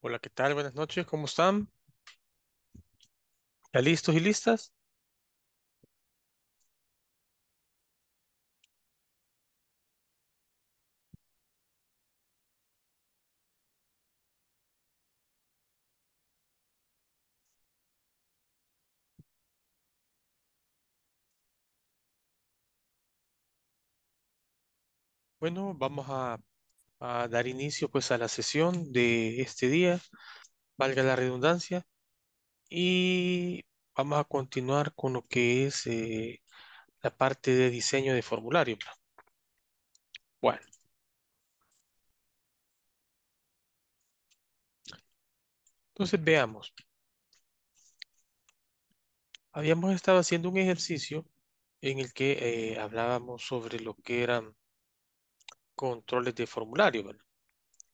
Hola, ¿qué tal? Buenas noches, ¿cómo están? ¿Ya listos y listas? Bueno, vamos a a dar inicio pues a la sesión de este día, valga la redundancia, y vamos a continuar con lo que es eh, la parte de diseño de formulario. Pues. Bueno. Entonces veamos. Habíamos estado haciendo un ejercicio en el que eh, hablábamos sobre lo que eran controles de formulario,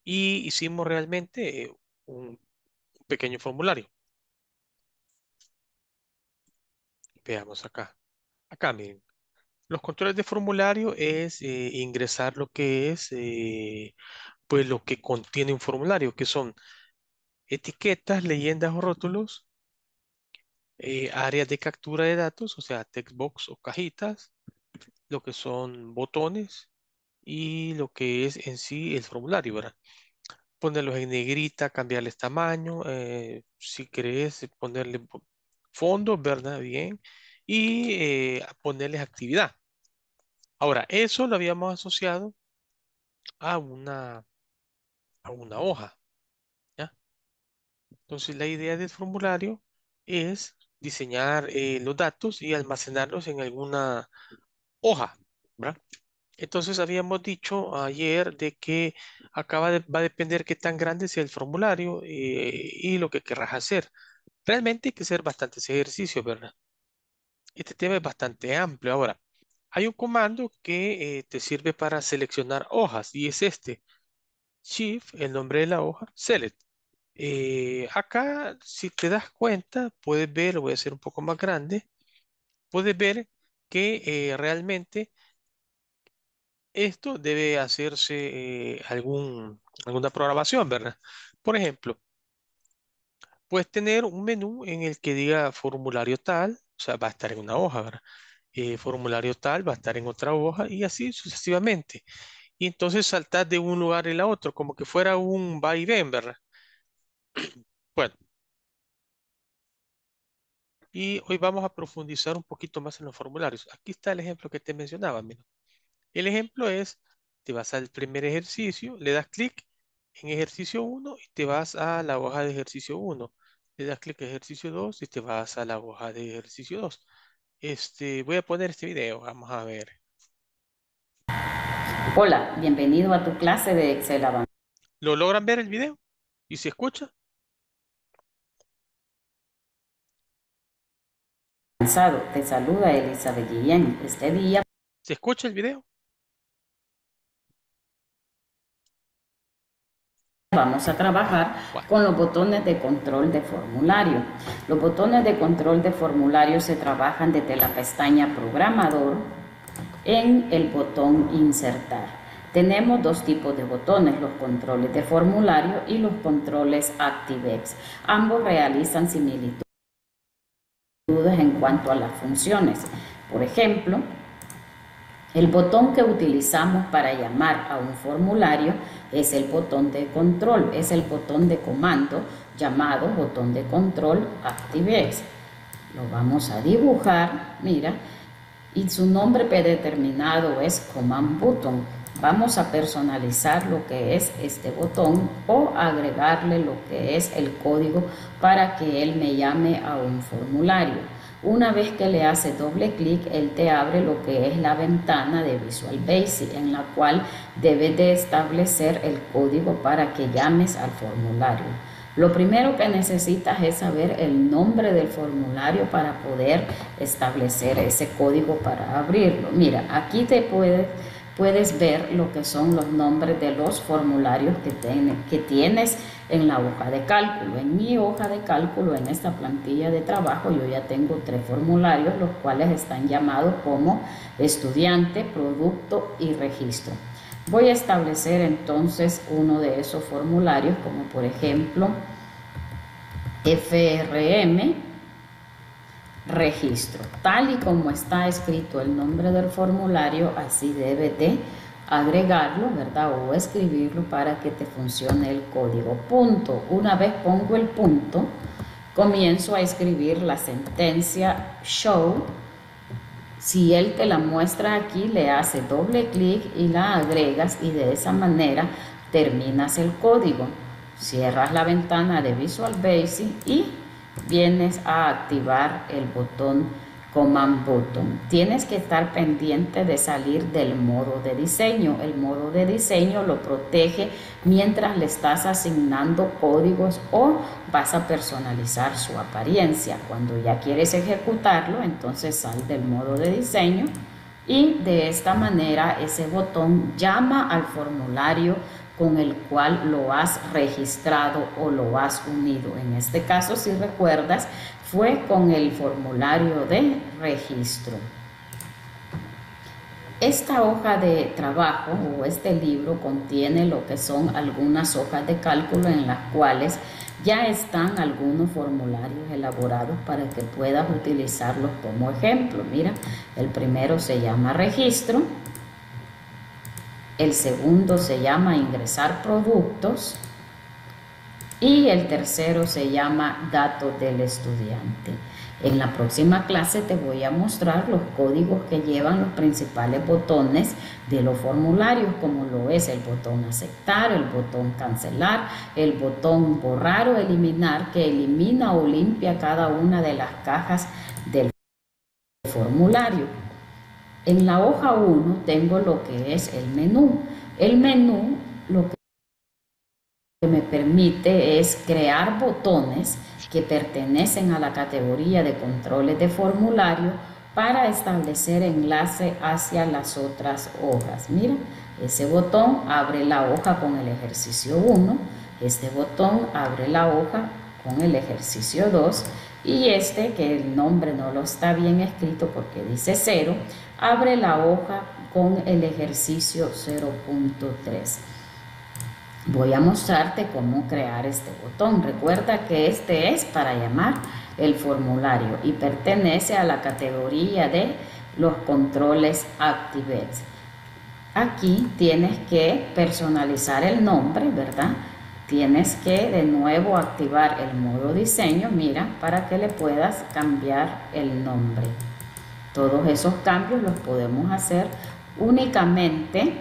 Y hicimos realmente eh, un pequeño formulario. Veamos acá. Acá, miren. Los controles de formulario es eh, ingresar lo que es, eh, pues lo que contiene un formulario, que son etiquetas, leyendas o rótulos, áreas de captura de datos, o sea, textbox o cajitas, lo que son botones, y lo que es en sí el formulario, ¿verdad? Ponerlos en negrita, cambiarles tamaño, eh, si querés ponerle fondo, ¿verdad? Bien, y eh, ponerles actividad. Ahora, eso lo habíamos asociado a una, a una hoja, ¿ya? Entonces, la idea del formulario es diseñar eh, los datos y almacenarlos en alguna hoja, ¿verdad? Entonces habíamos dicho ayer de que acaba va a depender qué tan grande sea el formulario eh, y lo que querrás hacer. Realmente hay que hacer bastantes ejercicios, ¿verdad? Este tema es bastante amplio. Ahora, hay un comando que eh, te sirve para seleccionar hojas y es este. Shift, el nombre de la hoja, Select. Eh, acá, si te das cuenta, puedes ver, lo voy a hacer un poco más grande, puedes ver que realmente esto debe hacerse eh, alguna programación, ¿verdad? Por ejemplo, puedes tener un menú en el que diga formulario tal, o sea, va a estar en una hoja, ¿verdad? Eh, formulario tal, va a estar en otra hoja y así sucesivamente. Y entonces saltas de un lugar en a otro, como que fuera un va y ven, ¿verdad? Bueno. Y hoy vamos a profundizar un poquito más en los formularios. Aquí está el ejemplo que te mencionaba. Mira. El ejemplo es, te vas al primer ejercicio, le das clic en ejercicio 1 y te vas a la hoja de ejercicio 1. Le das clic en ejercicio 2 y te vas a la hoja de ejercicio 2. Este, voy a poner este video, vamos a ver. Hola, bienvenido a tu clase de Excel Avanzado. ¿Lo logran ver el video? ¿Y se escucha? te saluda Elizabeth Guillén. Este día... ¿Se escucha el video? Vamos a trabajar con los botones de control de formulario. Los botones de control de formulario se trabajan desde la pestaña programador en el botón insertar. Tenemos dos tipos de botones, los controles de formulario y los controles ActiveX. Ambos realizan similitudes en cuanto a las funciones. Por ejemplo, el botón que utilizamos para llamar a un formulario es el botón de control, es el botón de comando llamado botón de control ActiveX. Lo vamos a dibujar, mira, y su nombre predeterminado es Command Button Vamos a personalizar lo que es este botón o agregarle lo que es el código para que él me llame a un formulario. Una vez que le hace doble clic, él te abre lo que es la ventana de Visual Basic, en la cual debes de establecer el código para que llames al formulario. Lo primero que necesitas es saber el nombre del formulario para poder establecer ese código para abrirlo. Mira, aquí te puedes puedes ver lo que son los nombres de los formularios que, tienes en la hoja de cálculo. En mi hoja de cálculo, en esta plantilla de trabajo, yo ya tengo tres formularios, los cuales están llamados como estudiante, producto y registro. Voy a establecer entonces uno de esos formularios, como por ejemplo FRM, registro. Tal y como está escrito el nombre del formulario, así debe de agregarlo, ¿verdad? O escribirlo para que te funcione el código. Punto. Una vez pongo el punto, comienzo a escribir la sentencia show. Si él te la muestra aquí, le hace doble clic y la agregas y de esa manera terminas el código. Cierras la ventana de Visual Basic y vienes a activar el botón Command Button. Tienes que estar pendiente de salir del modo de diseño. El modo de diseño lo protege mientras le estás asignando códigos o vas a personalizar su apariencia. Cuando ya quieres ejecutarlo, entonces sal del modo de diseño y de esta manera ese botón llama al formulario con el cual lo has registrado o lo has unido. En este caso, si recuerdas, fue con el formulario de registro. Esta hoja de trabajo o este libro contiene lo que son algunas hojas de cálculo en las cuales ya están algunos formularios elaborados para que puedas utilizarlos como ejemplo. Mira, el primero se llama registro el segundo se llama ingresar productos y el tercero se llama datos del estudiante. En la próxima clase te voy a mostrar los códigos que llevan los principales botones de los formularios, como lo es el botón aceptar, el botón cancelar, el botón borrar o eliminar, que elimina o limpia cada una de las cajas del formulario. En la hoja 1 tengo lo que es el menú. El menú lo que me permite es crear botones que pertenecen a la categoría de controles de formulario para establecer enlace hacia las otras hojas. Mira, ese botón abre la hoja con el ejercicio 1, este botón abre la hoja con el ejercicio 2 y este, que el nombre no lo está bien escrito porque dice 0, Abre la hoja con el ejercicio 0.3. Voy a mostrarte cómo crear este botón. Recuerda que este es para llamar el formulario y pertenece a la categoría de los controles activates. Aquí tienes que personalizar el nombre, ¿verdad? Tienes que de nuevo activar el modo diseño, mira, para que le puedas cambiar el nombre. Todos esos cambios los podemos hacer únicamente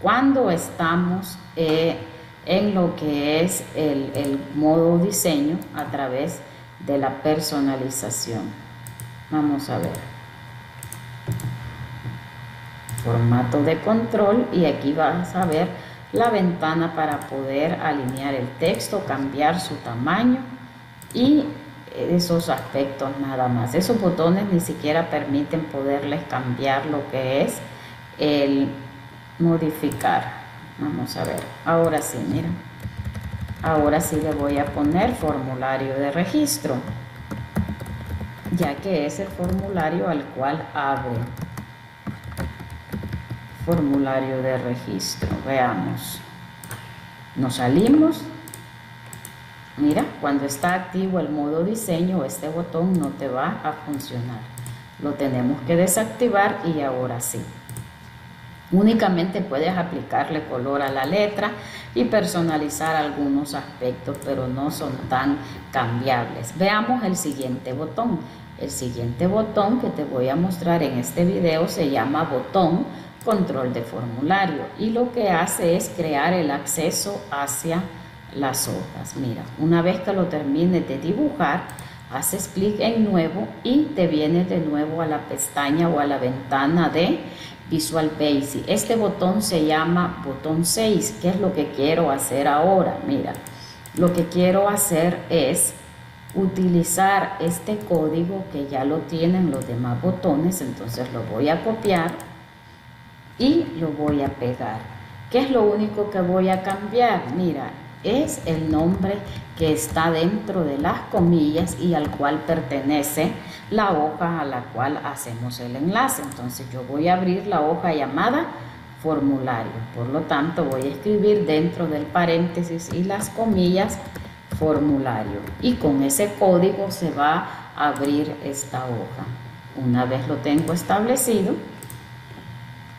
cuando estamos eh, en lo que es el, el modo diseño a través de la personalización. Vamos a ver. Formato de control y aquí vas a ver la ventana para poder alinear el texto, cambiar su tamaño y esos aspectos nada más. Esos botones ni siquiera permiten poderles cambiar lo que es el modificar. Vamos a ver, ahora sí, mira. Ahora sí le voy a poner formulario de registro, ya que es el formulario al cual abro Formulario de registro, veamos. Nos salimos Mira, cuando está activo el modo diseño, este botón no te va a funcionar. Lo tenemos que desactivar y ahora sí. Únicamente puedes aplicarle color a la letra y personalizar algunos aspectos, pero no son tan cambiables. Veamos el siguiente botón. El siguiente botón que te voy a mostrar en este video se llama botón control de formulario y lo que hace es crear el acceso hacia las hojas. Mira, una vez que lo termines de dibujar, haces clic en nuevo y te viene de nuevo a la pestaña o a la ventana de Visual Basic. Este botón se llama botón 6, que es lo que quiero hacer ahora. Mira, lo que quiero hacer es utilizar este código que ya lo tienen los demás botones, entonces lo voy a copiar y lo voy a pegar. ¿Qué es lo único que voy a cambiar? Mira, es el nombre que está dentro de las comillas y al cual pertenece la hoja a la cual hacemos el enlace. Entonces yo voy a abrir la hoja llamada formulario. Por lo tanto, voy a escribir dentro del paréntesis y las comillas formulario. Y con ese código se va a abrir esta hoja. Una vez lo tengo establecido,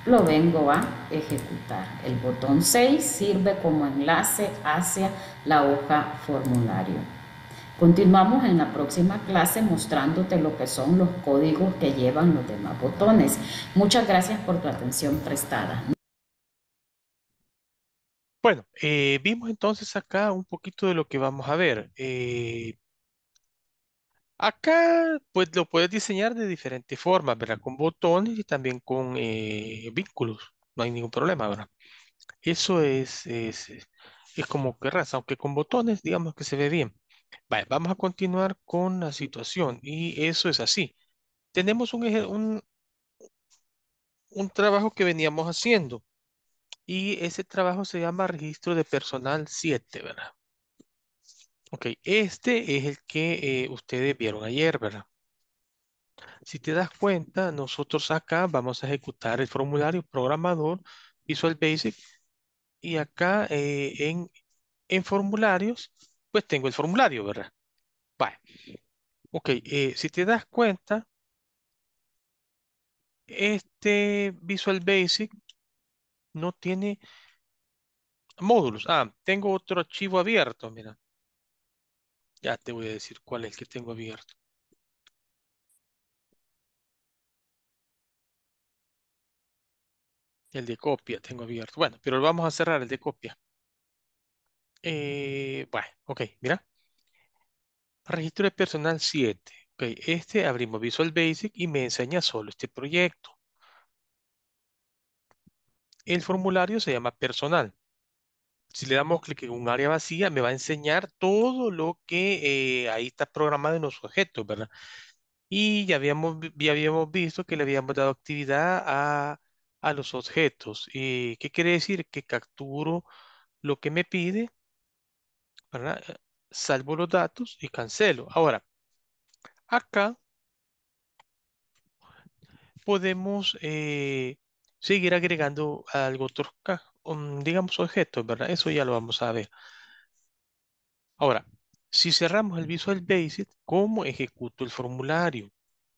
lo vengo a ejecutar. El botón 6 sirve como enlace hacia la hoja formulario. Continuamos en la próxima clase mostrándote lo que son los códigos que llevan los demás botones. Muchas gracias por tu atención prestada. Bueno, eh, vimos entonces acá un poquito de lo que vamos a ver. Eh, Acá, pues lo puedes diseñar de diferentes formas, ¿verdad? Con botones y también con eh, vínculos. No hay ningún problema, ¿verdad? Eso es, es, es como querrás, aunque con botones, digamos que se ve bien. Vale, vamos a continuar con la situación. Y eso es así. Tenemos un, un, un trabajo que veníamos haciendo. Y ese trabajo se llama registro de personal 7, ¿verdad? Ok, este es el que eh, ustedes vieron ayer, ¿verdad? Si te das cuenta, nosotros acá vamos a ejecutar el formulario programador Visual Basic y acá eh, en, formularios, pues tengo el formulario, ¿verdad? Vale. Ok, eh, si te das cuenta, este Visual Basic no tiene módulos. Ah, tengo otro archivo abierto, mira. Ya te voy a decir cuál es el que tengo abierto. El de copia tengo abierto. Bueno, pero vamos a cerrar el de copia. Eh, bueno, ok, mira. Registro de personal 7. este abrimos Visual Basic y me enseña solo este proyecto. El formulario se llama personal si le damos clic en un área vacía, me va a enseñar todo lo que eh, ahí está programado en los objetos, ¿verdad? Y ya habíamos, habíamos visto que le habíamos dado actividad a, los objetos. Eh, ¿Qué quiere decir? Que capturo lo que me pide, ¿verdad? Eh, salvo los datos y cancelo. Ahora, acá podemos seguir agregando algo otros, digamos, objetos, ¿verdad? Eso ya lo vamos a ver. Ahora, si cerramos el Visual Basic, ¿cómo ejecuto el formulario?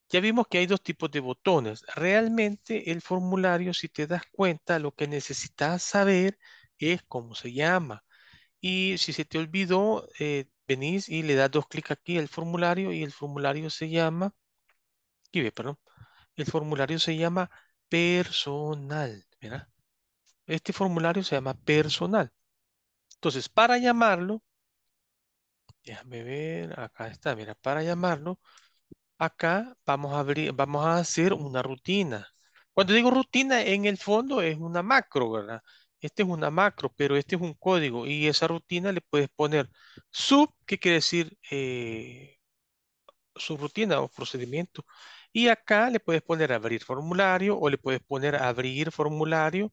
Ya vimos que hay dos tipos de botones. Realmente el formulario, si te das cuenta, lo que necesitas saber es cómo se llama. Y si se te olvidó, eh, venís y le das dos clics aquí al formulario y el formulario se llama, aquí ve, perdón, el formulario se llama personal, ¿verdad? Este formulario se llama personal. Entonces, para llamarlo, déjame ver, acá está, mira, para llamarlo, acá vamos a, abrir, vamos a hacer una rutina. Cuando digo rutina, en el fondo es una macro, ¿verdad? Este es una macro, pero este es un código y esa rutina le puedes poner sub, que quiere decir eh, subrutina o procedimiento. Y acá le puedes poner abrir formulario o le puedes poner abrir formulario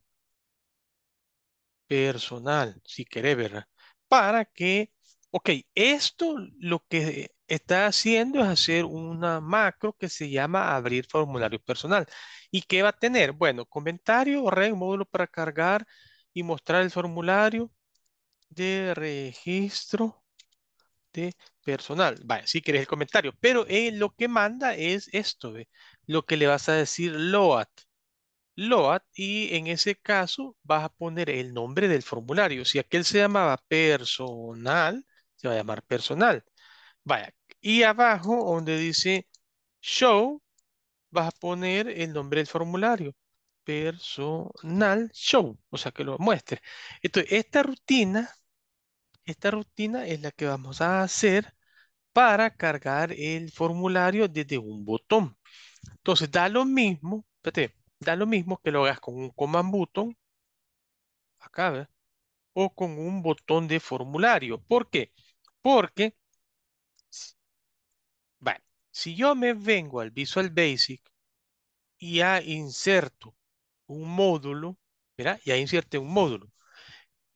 personal, si querés, ver Para que, ok, esto lo que está haciendo es hacer una macro que se llama abrir formulario personal. ¿Y qué va a tener? Bueno, comentario o red, módulo para cargar y mostrar el formulario de registro de personal. vaya si querés el comentario, pero eh, lo que manda es esto, lo que le vas a decir LOAT load y en ese caso vas a poner el nombre del formulario. Si aquel se llamaba personal, se va a llamar personal. Vaya, y abajo donde dice show, vas a poner el nombre del formulario. Personal show, o sea que lo muestre. Entonces, esta rutina, esta rutina es la que vamos a hacer para cargar el formulario desde un botón. Entonces, da lo mismo, espérate, Da lo mismo que lo hagas con un command button, acá, O con un botón de formulario. ¿Por qué? Porque, bueno, si yo me vengo al Visual Basic y ya inserto un módulo, ¿verdad? Ya inserté un módulo.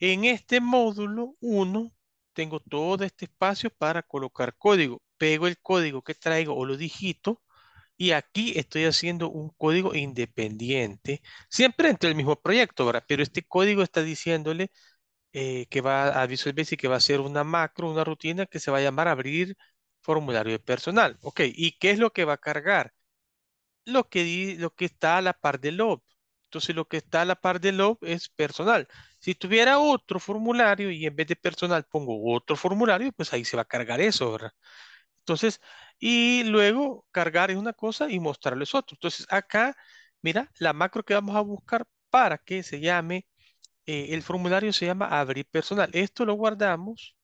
En este módulo 1 tengo todo este espacio para colocar código. Pego el código que traigo o lo digito y aquí estoy haciendo un código independiente, siempre entre el mismo proyecto, ¿verdad? Pero este código está diciéndole eh, que va a Visual Basic, que va a ser una macro, una rutina que se va a llamar abrir formulario de personal. Ok, ¿y qué es lo que va a cargar? Lo que, lo que está a la par de Love. Entonces lo que está a la par de Love es personal. Si tuviera otro formulario y en vez de personal pongo otro formulario, pues ahí se va a cargar eso, ¿verdad? Entonces, y luego cargar es una cosa y mostrarles otro. Entonces acá, mira, la macro que vamos a buscar para que se llame, eh, el formulario se llama abrir personal. Esto lo guardamos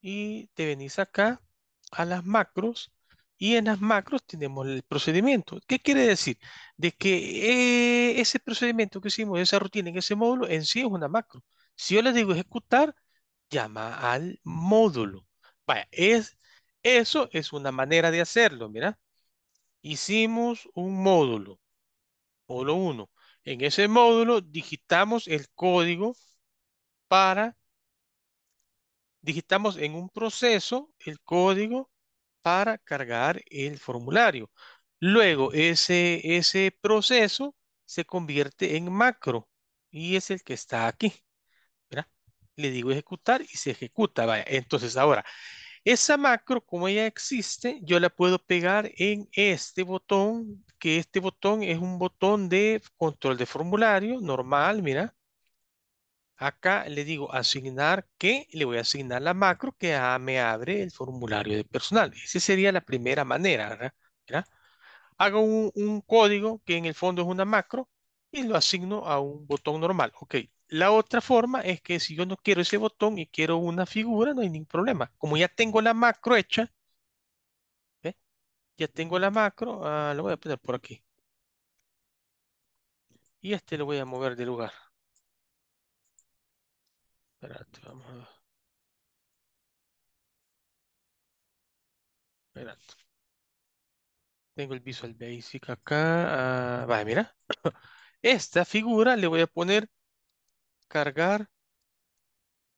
y te venís acá a las macros y en las macros tenemos el procedimiento. ¿Qué quiere decir? De que eh, ese procedimiento que hicimos, esa rutina en ese módulo, en sí es una macro. Si yo le digo ejecutar, llama al módulo. Vaya, es eso es una manera de hacerlo, mira. Hicimos un módulo, módulo 1. En ese módulo digitamos el código para, digitamos en un proceso el código para cargar el formulario. Luego, ese, ese proceso se convierte en macro y es el que está aquí. ¿verdad? Le digo ejecutar y se ejecuta. Vaya. Entonces, ahora, esa macro, como ya existe, yo la puedo pegar en este botón, que este botón es un botón de control de formulario normal, mira. Acá le digo asignar que, le voy a asignar la macro que me abre el formulario de personal. Esa sería la primera manera, ¿verdad? Hago un, un código que en el fondo es una macro y lo asigno a un botón normal. Ok, la otra forma es que si yo no quiero ese botón y quiero una figura, no hay ningún problema. Como ya tengo la macro hecha, ya tengo la macro, ah, lo voy a poner por aquí. Y este lo voy a mover de lugar. vamos a Tengo el Visual Basic acá. Ah, mira. Esta figura le voy a poner cargar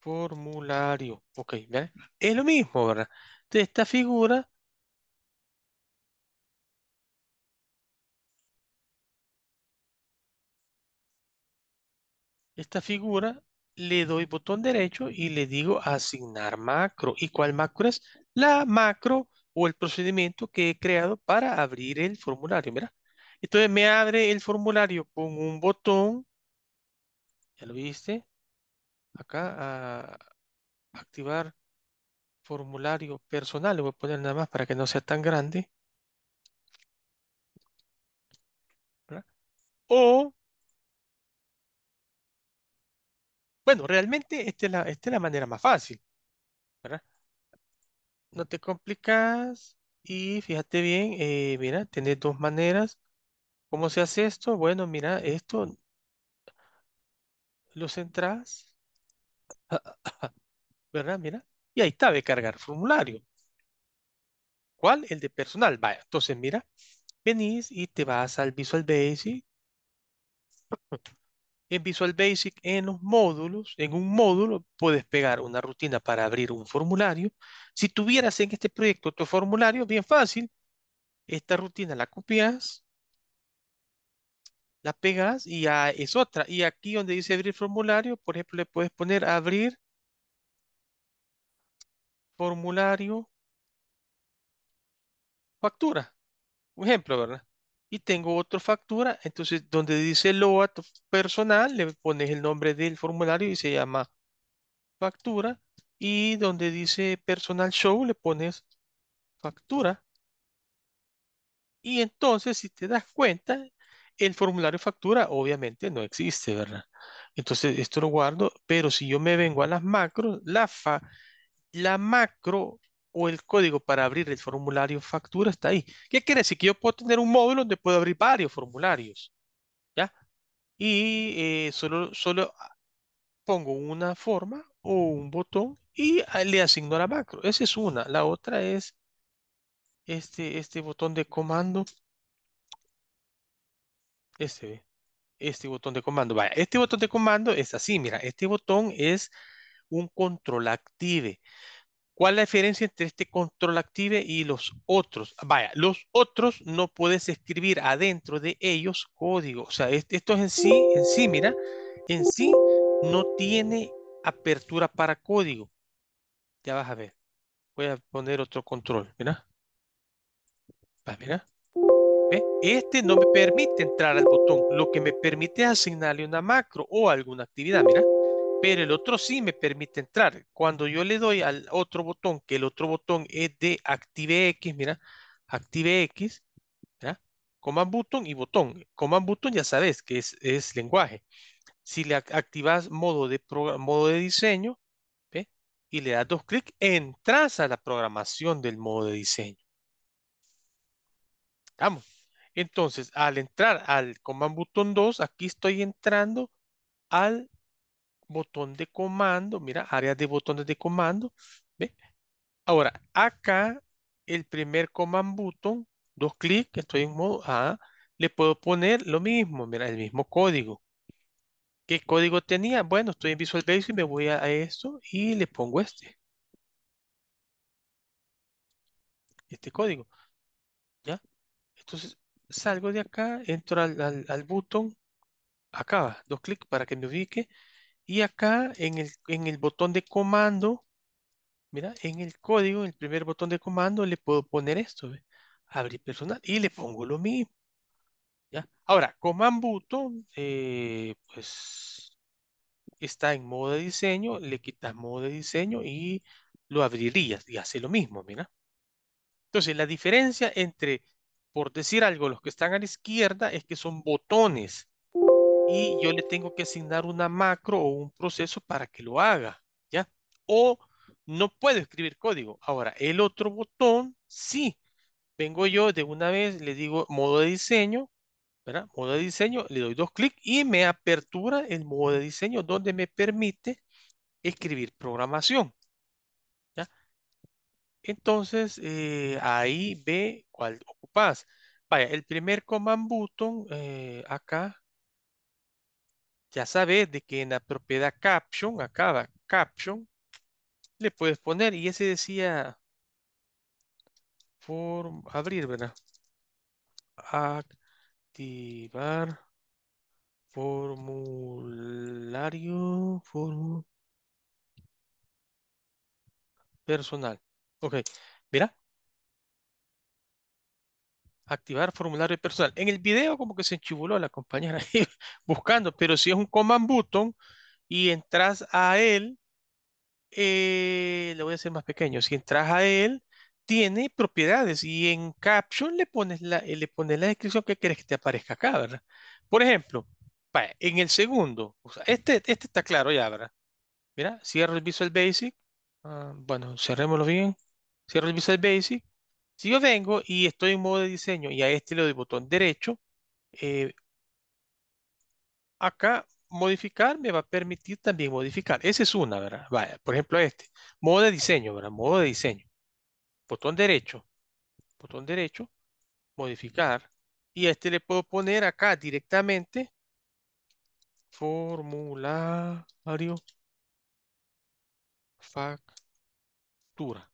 formulario. Ok, Es lo mismo, ¿verdad? De esta figura. Esta figura le doy botón derecho y le digo asignar macro. ¿Y cuál macro es? La macro o el procedimiento que he creado para abrir el formulario. Mira, entonces me abre el formulario con un botón ¿Ya lo viste? Acá a activar formulario personal. Le voy a poner nada más para que no sea tan grande. ¿verdad? O, bueno, realmente esta es la, manera más fácil. ¿verdad? No te complicas. Y fíjate bien, eh, mira, tenés dos maneras. ¿Cómo se hace esto? Bueno, mira, esto los entras, ¿verdad? Mira, y ahí está de cargar formulario. ¿Cuál? El de personal. Vaya, entonces mira, venís y te vas al Visual Basic. En Visual Basic, en los módulos, en un módulo puedes pegar una rutina para abrir un formulario. Si tuvieras en este proyecto tu formulario, bien fácil, esta rutina la copias, la pegas y ya es otra. Y aquí donde dice abrir formulario, por ejemplo, le puedes poner abrir formulario factura. Un ejemplo, ¿verdad? Y tengo otra factura, entonces donde dice LOA personal, le pones el nombre del formulario y se llama factura. Y donde dice personal show, le pones factura. Y entonces, si te das cuenta, el formulario factura obviamente no existe, ¿verdad? Entonces esto lo guardo, pero si yo me vengo a las macros, la, fa, la macro o el código para abrir el formulario factura está ahí. ¿Qué quiere decir? Que yo puedo tener un módulo donde puedo abrir varios formularios, ¿ya? Y eh, solo, solo pongo una forma o un botón y ah, le asigno la macro. Esa es una. La otra es este, este botón de comando este, este botón de comando. Vaya, este botón de comando es así, mira, este botón es un control active. ¿Cuál es la diferencia entre este control active y los otros? Vaya, los otros no puedes escribir adentro de ellos código. O sea, este, esto es en sí, en sí, mira, en sí no tiene apertura para código. Ya vas a ver. Voy a poner otro control, mira. Ah, mira. ¿eh? Este no me permite entrar al botón, lo que me permite es asignarle una macro o alguna actividad, mira. Pero el otro sí me permite entrar. Cuando yo le doy al otro botón, que el otro botón es de ActiveX, mira, ActiveX, X Command button y botón. Command button ya sabes que es, lenguaje. Si le activas modo de, modo de diseño, Y le das dos clics, entras a la programación del modo de diseño. Vamos. Entonces, al entrar al command button 2, aquí estoy entrando al botón de comando, mira, área de botones de comando, ¿ve? Ahora, acá, el primer command button, dos clics, estoy en modo A, le puedo poner lo mismo, mira, el mismo código. ¿Qué código tenía? Bueno, estoy en Visual Basic, me voy a, a esto y le pongo este. Este código. ¿Ya? Entonces, salgo de acá, entro al, botón, acá, dos clics para que me ubique, y acá en el, en el botón de comando, mira, en el código, en el primer botón de comando, le puedo poner esto, abrir personal, y le pongo lo mismo. ¿ya? Ahora, command button, eh, pues está en modo de diseño, le quitas modo de diseño y lo abrirías y hace lo mismo, mira. Entonces, la diferencia entre por decir algo, los que están a la izquierda es que son botones y yo le tengo que asignar una macro o un proceso para que lo haga, ¿ya? O no puedo escribir código. Ahora, el otro botón, sí. Vengo yo de una vez, le digo modo de diseño, ¿verdad? Modo de diseño, le doy dos clics y me apertura el modo de diseño donde me permite escribir programación. ¿ya? Entonces, eh, ahí ve cuál, Vaya, el primer command button eh, acá, ya sabes de que en la propiedad caption, acá va caption, le puedes poner y ese decía abrir, ¿verdad? Activar formulario personal. Ok, mira, activar formulario personal. En el video como que se enchibuló la compañera buscando, pero si es un command button y entras a él, eh, le voy a hacer más pequeño, si entras a él, tiene propiedades y en caption le pones la, eh, le pones la descripción que quieres que te aparezca acá, ¿verdad? Por ejemplo, en el segundo, este, este está claro ya, ¿verdad? Mira, cierro el Visual Basic, ah, bueno, cerrémoslo bien, cierro el Visual Basic, si yo vengo y estoy en modo de diseño y a este le doy botón derecho, eh, acá modificar me va a permitir también modificar. Esa es una, ¿verdad? por ejemplo este. Modo de diseño, ¿verdad? Modo de diseño. Botón derecho. Botón derecho. Modificar. Y a este le puedo poner acá directamente formulario factura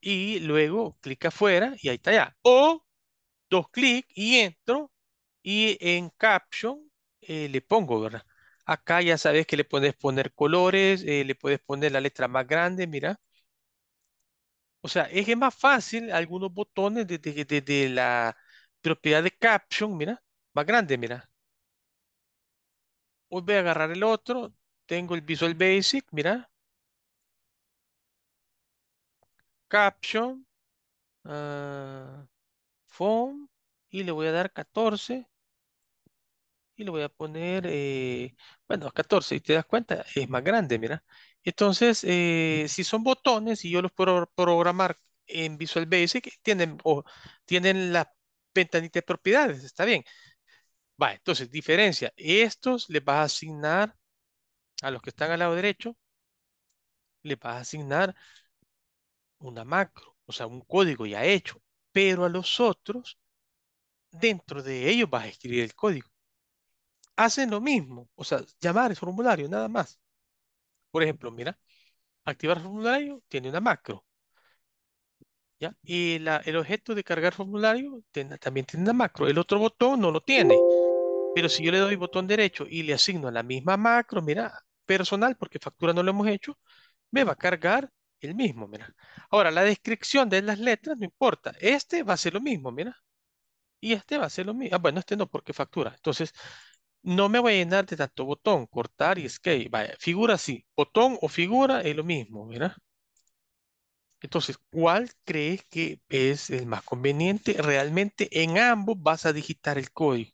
y luego clic afuera y ahí está ya. O dos clic y entro y en caption eh, le pongo, ¿verdad? Acá ya sabes que le puedes poner colores, eh, le puedes poner la letra más grande, mira. O sea, es que más fácil algunos botones de, la propiedad de caption, mira, más grande, mira. Hoy voy a agarrar el otro, tengo el Visual Basic, mira, caption, phone, ah, y le voy a dar 14. Y le voy a poner, eh, bueno, 14, y te das cuenta, es más grande, mira. Entonces, eh, si son botones y yo los puedo programar en Visual Basic, tienen, o, tienen la ventanita de propiedades, está bien. Va, entonces, diferencia. Estos les vas a asignar a los que están al lado derecho, les vas a asignar una macro, o sea, un código ya hecho, pero a los otros, dentro de ellos vas a escribir el código. Hacen lo mismo, o sea, llamar el formulario, nada más. Por ejemplo, mira, activar formulario tiene una macro. ¿ya? Y la, el objeto de cargar formulario también tiene una macro. El otro botón no lo tiene. Pero si yo le doy botón derecho y le asigno la misma macro, mira, personal, porque factura no lo hemos hecho, me va a cargar el mismo, mira. Ahora, la descripción de las letras no importa. Este va a ser lo mismo, mira. Y este va a ser lo mismo. Ah, bueno, este no, porque factura. Entonces, no me voy a llenar de tanto botón, cortar y escape. Vaya, figura sí. Botón o figura es lo mismo, mira. Entonces, ¿cuál crees que es el más conveniente? Realmente en ambos vas a digitar el código.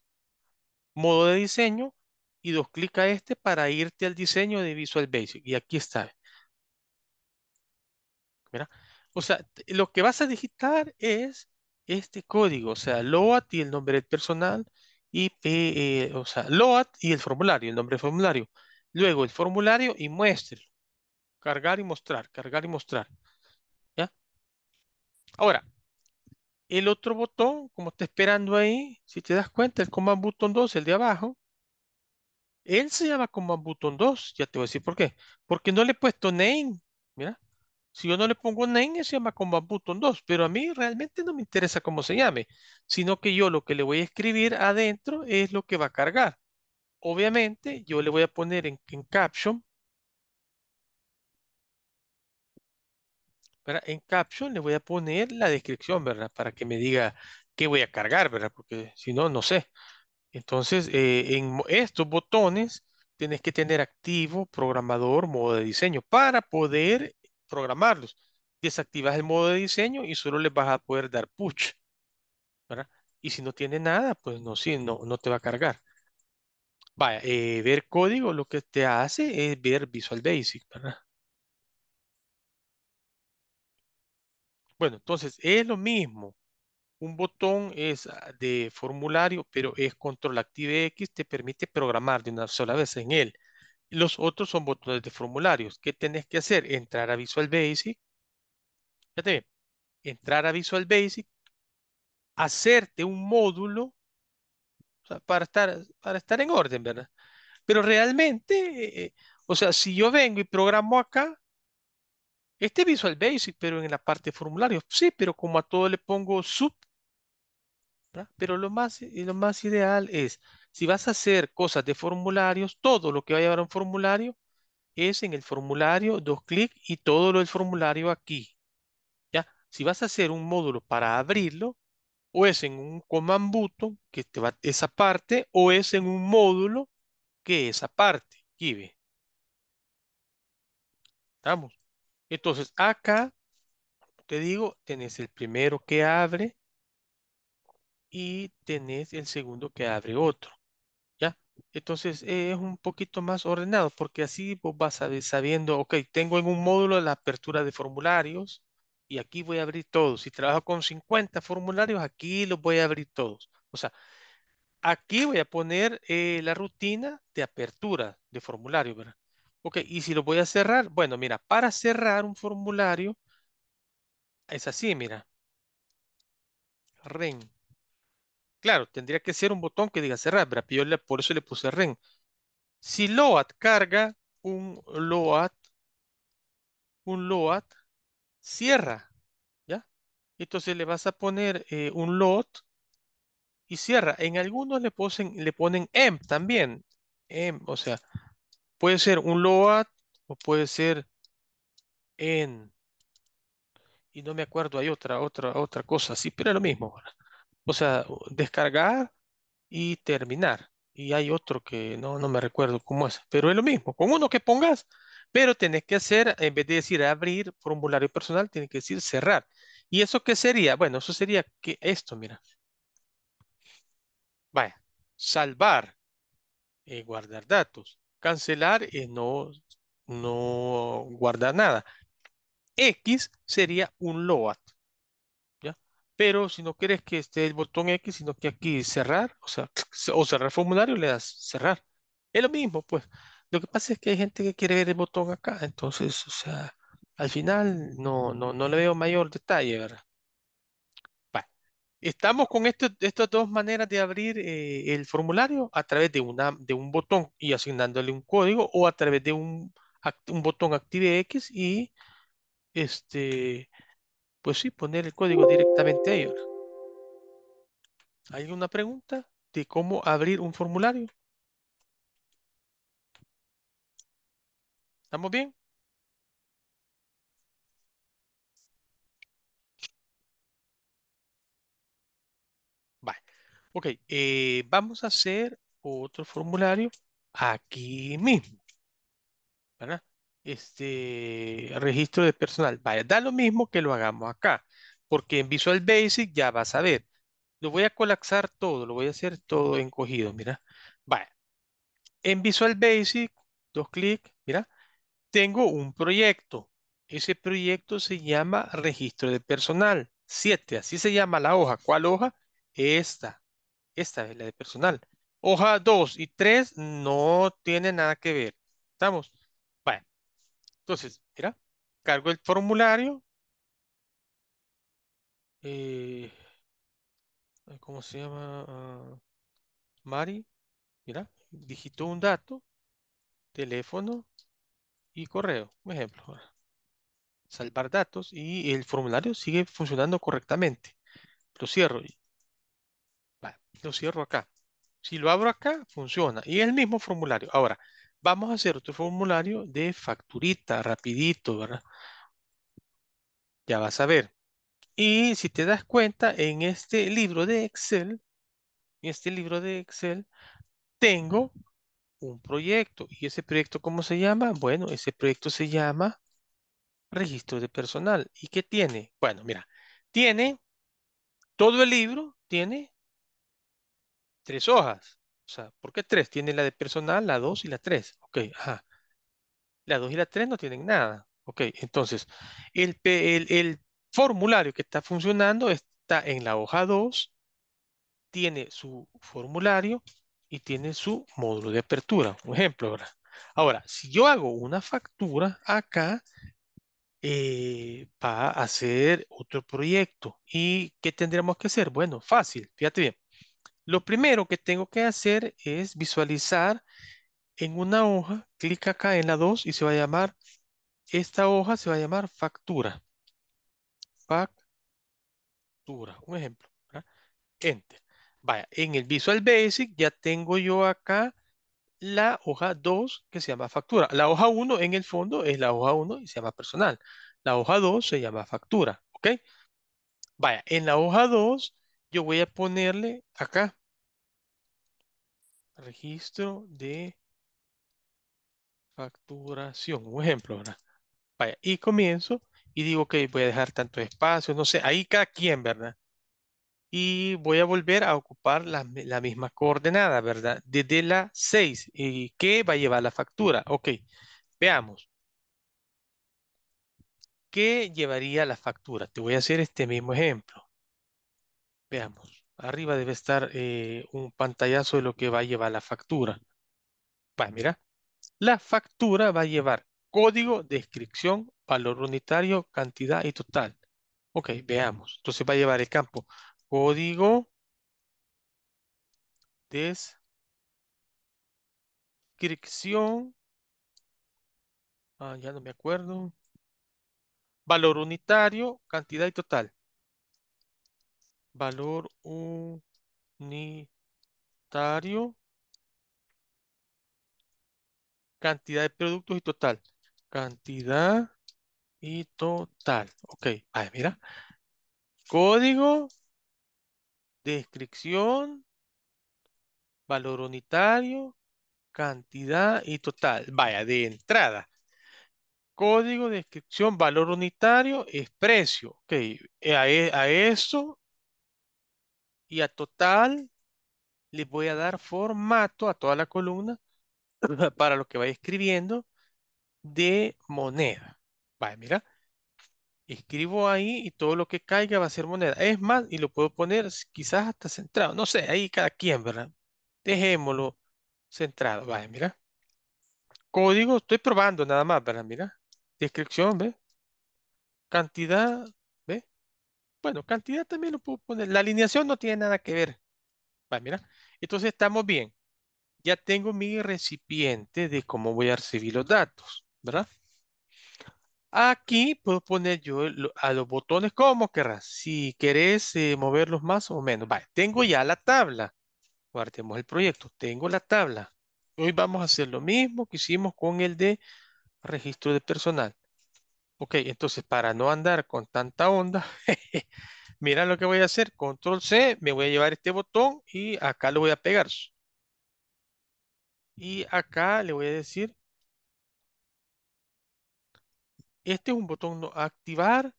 Modo de diseño y dos clic a este para irte al diseño de Visual Basic. Y aquí está. O sea, lo que vas a digitar es este código, o sea, LOAD y el nombre del personal, y eh, eh, o sea, LOAD y el formulario, el nombre del formulario. Luego el formulario y muéstrelo. Cargar y mostrar, cargar y mostrar. ¿Ya? Ahora, el otro botón, como está esperando ahí, si te das cuenta, el command button 2, el de abajo, él se llama command button 2, ya te voy a decir por qué. Porque no le he puesto name, mira. Si yo no le pongo name, se llama con Button 2, pero a mí realmente no me interesa cómo se llame, sino que yo lo que le voy a escribir adentro es lo que va a cargar. Obviamente, yo le voy a poner en, caption, En caption le voy a poner la descripción, ¿verdad? Para que me diga qué voy a cargar, ¿verdad? Porque si no, no sé. Entonces, eh, en estos botones, tienes que tener activo programador modo de diseño para poder programarlos. Desactivas el modo de diseño y solo les vas a poder dar push. ¿verdad? Y si no tiene nada, pues no, sí, no, no te va a cargar. Vaya, eh, ver código lo que te hace es ver Visual Basic, Bueno, entonces es lo mismo. Un botón es ah, de formulario, pero es control active X, te permite programar de una sola vez en él. Los otros son botones de formularios. ¿Qué tenés que hacer? Entrar a Visual Basic. Fíjate bien. Entrar a Visual Basic. Hacerte un módulo para, estar, para estar en orden, ¿verdad? Pero realmente, eh, eh, o sea, si yo vengo y programo acá, este Visual Basic, pero en la parte de formularios, sí, pero como a todo le pongo sub, pero lo más, eh, lo más ideal es si vas a hacer cosas de formularios, todo lo que va a llevar a un formulario es en el formulario, dos clic y todo lo del formulario aquí. ¿Ya? Si vas a hacer un módulo para abrirlo, o es en un command button, que te va esa parte, o es en un módulo que esa parte, ve. ¿Estamos? Entonces, acá, te digo, tenés el primero que abre y tenés el segundo que abre otro. Entonces eh, es un poquito más ordenado porque así vos vas sabiendo, ok, tengo en un módulo la apertura de formularios y aquí voy a abrir todos. Si trabajo con 50 formularios, aquí los voy a abrir todos. O sea, aquí voy a poner eh, la rutina de apertura de formulario, ¿verdad? Ok, y si lo voy a cerrar, bueno, mira, para cerrar un formulario es así, mira, ren. Claro, tendría que ser un botón que diga cerrar, pero por eso le puse ren. Si load carga, un load, un load cierra, ¿ya? Entonces le vas a poner eh, un load y cierra. En algunos le, ponen EM también. o sea, puede ser un load o puede ser en. Y no me acuerdo, hay otra, otra, otra cosa sí, pero es lo mismo. O sea, descargar y terminar. Y hay otro que no, no me recuerdo cómo es, pero es lo mismo. Con uno que pongas, pero tienes que hacer, en vez de decir abrir formulario personal, tienes que decir cerrar. ¿Y eso qué sería? Bueno, eso sería que esto, mira. Vaya, salvar, eh, guardar datos. Cancelar es eh, no, no guardar nada. X sería un LOAD. Pero si no quieres que esté el botón X, sino que aquí cerrar, o sea, o cerrar formulario, le das cerrar. Es lo mismo, pues. Lo que pasa es que hay gente que quiere ver el botón acá, entonces, o sea, al final no, no, no le veo mayor detalle, ¿verdad? Bueno, Estamos con estas dos maneras de abrir eh, el formulario a través de, una, de un botón y asignándole un código o a través de un, un botón Active X y este pues sí, poner el código directamente a ellos. ¿Hay alguna pregunta de cómo abrir un formulario? ¿Estamos bien? Vale. Ok, eh, vamos a hacer otro formulario aquí mismo. ¿Verdad? este registro de personal. Vaya, da lo mismo que lo hagamos acá, porque en Visual Basic ya vas a ver. Lo voy a colapsar todo, lo voy a hacer todo encogido, mira. Vaya, en Visual Basic, dos clics, mira, tengo un proyecto. Ese proyecto se llama registro de personal. siete, así se llama la hoja. ¿Cuál hoja? Esta. Esta es la de personal. Hoja 2 y 3 no tiene nada que ver. Estamos. Entonces, mira, cargo el formulario. Eh, ¿Cómo se llama? Ah, Mari. Mira, digitó un dato, teléfono y correo. Un ejemplo. Salvar datos y el formulario sigue funcionando correctamente. Lo cierro. lo cierro acá. Si lo abro acá, funciona. Y es el mismo formulario. Ahora, vamos a hacer otro formulario de facturita, rapidito, ¿verdad? Ya vas a ver. Y si te das cuenta, en este libro de Excel, en este libro de Excel, tengo un proyecto. ¿Y ese proyecto cómo se llama? Bueno, ese proyecto se llama registro de personal. ¿Y qué tiene? Bueno, mira, tiene todo el libro, tiene tres hojas. O sea, ¿por qué tres? Tiene la de personal, la dos y la tres. Ok, ajá. La dos y la tres no tienen nada. Ok, entonces, el, formulario que está funcionando está en la hoja 2, tiene su formulario y tiene su módulo de apertura. Un ejemplo, ¿verdad? Ahora, si yo hago una factura acá, para eh, hacer otro proyecto. ¿Y qué tendríamos que hacer? Bueno, fácil, fíjate bien. Lo primero que tengo que hacer es visualizar en una hoja, clic acá en la 2 y se va a llamar, esta hoja se va a llamar factura. Factura, un ejemplo. Enter. Vaya, en el Visual Basic ya tengo yo acá la hoja 2 que se llama factura. La hoja 1 en el fondo es la hoja 1 y se llama personal. La hoja 2 se llama factura, ¿ok? Vaya, en la hoja 2 yo voy a ponerle acá registro de facturación, un ejemplo, ¿verdad? Vaya, y comienzo y digo, que voy a dejar tanto espacio, no sé, ahí cada quien, ¿verdad? Y voy a volver a ocupar la, la misma coordenada, ¿verdad? Desde la 6, ¿y eh, qué va a llevar la factura? Ok, veamos. ¿Qué llevaría la factura? Te voy a hacer este mismo ejemplo. Veamos. Arriba debe estar eh, un pantallazo de lo que va a llevar la factura. Pues mira, la factura va a llevar código, descripción, valor unitario, cantidad y total. Ok, veamos. Entonces va a llevar el campo código descripción. Ah, ya no me acuerdo. Valor unitario, cantidad y total valor unitario, cantidad de productos y total. Cantidad y total. Ok, ahí mira. Código, descripción, valor unitario, cantidad y total. Vaya, de entrada. Código, descripción, valor unitario es precio. Ok, eh, a, e, a eso y a total les voy a dar formato a toda la columna para lo que vaya escribiendo de moneda. Vale, mira. Escribo ahí y todo lo que caiga va a ser moneda. Es más, y lo puedo poner quizás hasta centrado. No sé, ahí cada quien, ¿verdad? Dejémoslo centrado. Vale, mira. Código, estoy probando nada más, ¿verdad? Mira. Descripción, ¿ves? Cantidad bueno, cantidad también lo puedo poner. La alineación no tiene nada que ver. Va, mira. Entonces estamos bien. Ya tengo mi recipiente de cómo voy a recibir los datos, ¿verdad? Aquí puedo poner yo a los botones como querrás. Si querés eh, moverlos más o menos. Vale, tengo ya la tabla. Guardemos el proyecto. Tengo la tabla. Hoy vamos a hacer lo mismo que hicimos con el de registro de personal. Ok, entonces para no andar con tanta onda, mira lo que voy a hacer. Control C, me voy a llevar este botón y acá lo voy a pegar. Y acá le voy a decir, este es un botón activar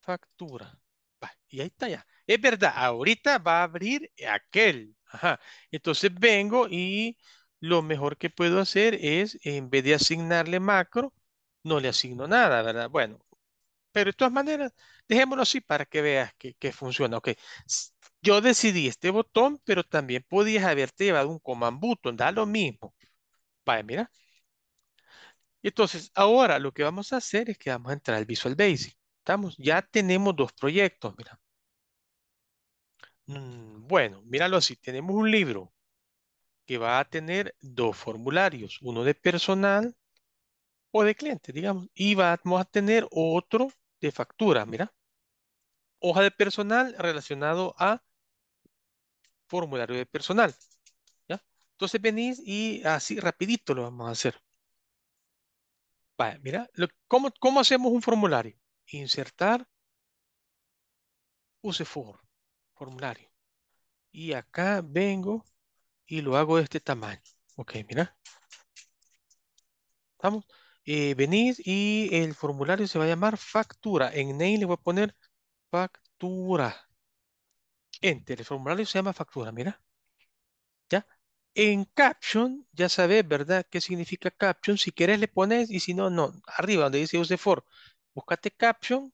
factura. y ahí está ya. Es verdad, ahorita va a abrir aquel. Entonces vengo y lo mejor que puedo hacer es, en vez de asignarle macro, no le asigno nada, ¿verdad? Bueno, pero de todas maneras, dejémoslo así para que veas que, funciona. Ok, yo decidí este botón, pero también podías haberte llevado un command button, da lo mismo. Vale, mira. Entonces, ahora lo que vamos a hacer es que vamos a entrar al Visual Basic. Estamos, ya tenemos dos proyectos, mira. Mm, bueno, míralo así, tenemos un libro que va a tener dos formularios, uno de personal o de cliente, digamos, y vamos a tener otro de factura, mira. Hoja de personal relacionado a formulario de personal. ¿ya? Entonces venís y así rapidito lo vamos a hacer. mira, ¿cómo, hacemos un formulario? Insertar use for, formulario. Y acá vengo y lo hago de este tamaño. Ok, mira. vamos eh, venís y el formulario se va a llamar factura. En name le voy a poner factura. Enter. El formulario se llama factura, mira. ¿Ya? En caption, ya sabes, ¿verdad? ¿Qué significa caption? Si quieres le pones y si no, no. Arriba donde dice use for. Buscate caption.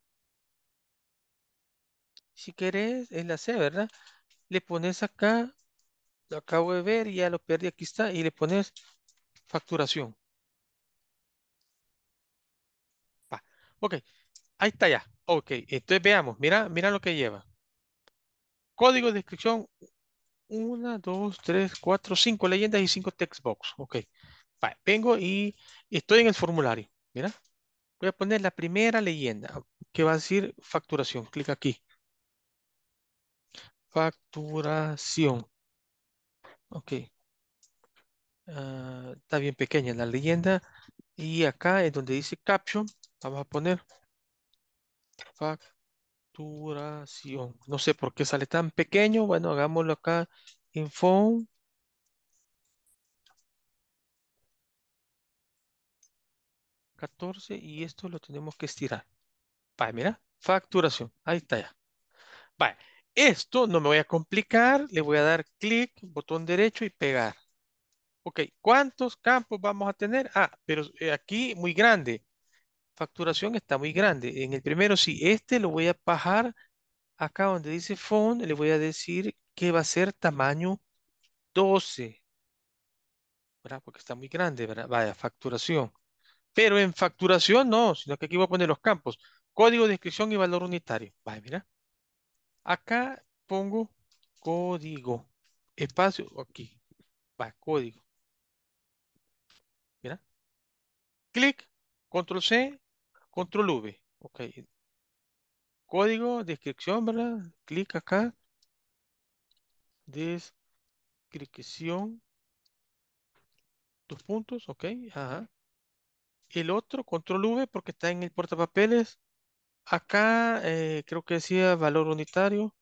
Si querés, es la C, ¿verdad? Le pones acá, lo acabo de ver, ya lo perdí, aquí está, y le pones facturación. Ok, ahí está ya. Ok, entonces veamos, mira, mira lo que lleva. Código de descripción, 1, 2, 3, 4, 5 leyendas y 5 text box. Ok, vengo y estoy en el formulario. Mira, voy a poner la primera leyenda que va a decir facturación. Clic aquí. Facturación. Ok. Ah, está bien pequeña la leyenda. Y acá es donde dice caption. Vamos a poner facturación. No sé por qué sale tan pequeño. Bueno, hagámoslo acá. Info. 14 y esto lo tenemos que estirar. Vale, mira, facturación. Ahí está ya. Vale, esto no me voy a complicar. Le voy a dar clic, botón derecho y pegar. Ok, ¿cuántos campos vamos a tener? Ah, pero eh, aquí muy grande facturación está muy grande. En el primero sí, este lo voy a bajar acá donde dice phone, le voy a decir que va a ser tamaño 12. ¿verdad? Porque está muy grande, ¿verdad? Vaya, facturación. Pero en facturación no, sino que aquí voy a poner los campos. Código de descripción y valor unitario. Vaya, mira. Acá pongo código. Espacio, aquí. Va, código. Mira. Clic, control C, Control V. Ok. Código, descripción, ¿verdad? Clic acá. Descripción. Dos puntos, ok. Ajá. El otro, control V, porque está en el portapapeles. Acá eh, creo que decía valor unitario.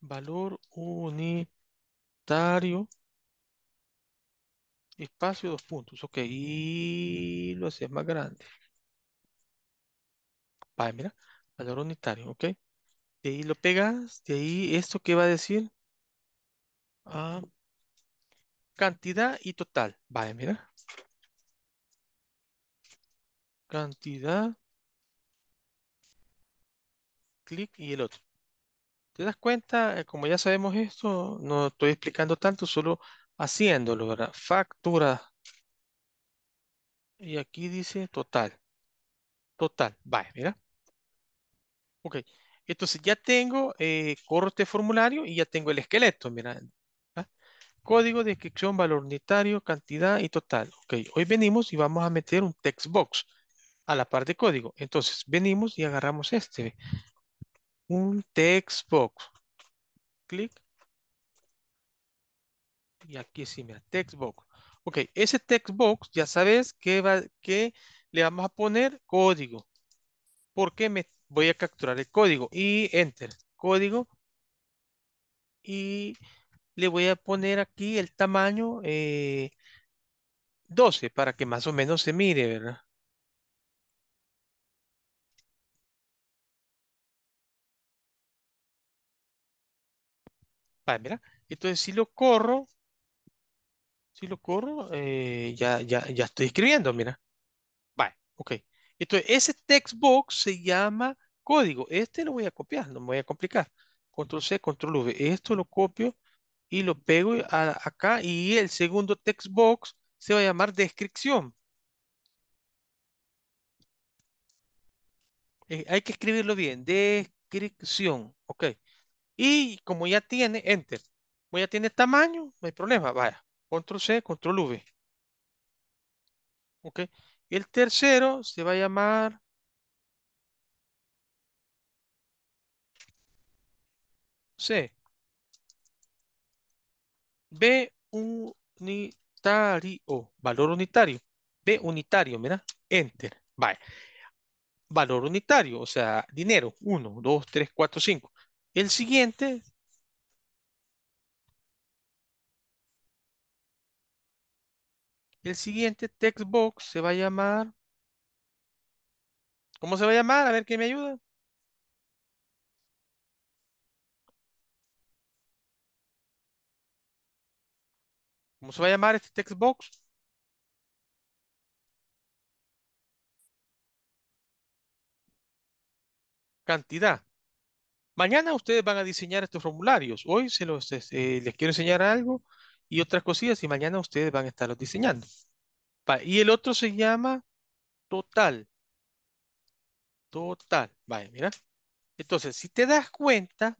Valor unitario espacio, dos puntos. Ok, y lo haces más grande. Vale, mira, valor unitario, ok. De ahí lo pegas, de ahí esto que va a decir. Ah, cantidad y total. Vale, mira. Cantidad. Clic y el otro. ¿Te das cuenta? Eh, como ya sabemos esto, no estoy explicando tanto, solo haciéndolo, ¿verdad? Factura. Y aquí dice total. Total. va, mira. Ok. Entonces ya tengo eh, corte este formulario y ya tengo el esqueleto, mira. ¿ah? Código, descripción, valor unitario, cantidad y total. Ok, hoy venimos y vamos a meter un text box a la parte de código. Entonces venimos y agarramos este. Un text box. Clic. Y aquí sí, mira, textbox. Ok, ese textbox ya sabes que, va, que le vamos a poner código. Porque me voy a capturar el código. Y enter, código. Y le voy a poner aquí el tamaño 12 eh, para que más o menos se mire, ¿verdad? Vale, mira. Entonces si lo corro, si lo corro, eh, ya, ya, estoy escribiendo, mira. Vale, ok. Entonces, ese box se llama código. Este lo voy a copiar, no me voy a complicar. Control C, Control V. Esto lo copio y lo pego acá. Y el segundo box se va a llamar descripción. Eh, hay que escribirlo bien. Descripción. Ok. Y como ya tiene, enter. Como ya tiene tamaño, no hay problema. Vaya. Control C, control V. ¿Ok? El tercero se va a llamar... C. B unitario. Valor unitario. B unitario, mira. Enter. Vale. Valor unitario, o sea, dinero. Uno, dos, tres, cuatro, cinco. El siguiente El siguiente text box se va a llamar... ¿Cómo se va a llamar? A ver, ¿quién me ayuda? ¿Cómo se va a llamar este text box? Cantidad. Mañana ustedes van a diseñar estos formularios. Hoy se los, este, eh, les quiero enseñar algo y otras cosillas y mañana ustedes van a estarlos diseñando. Y el otro se llama total. Total. vaya mira. Entonces, si te das cuenta,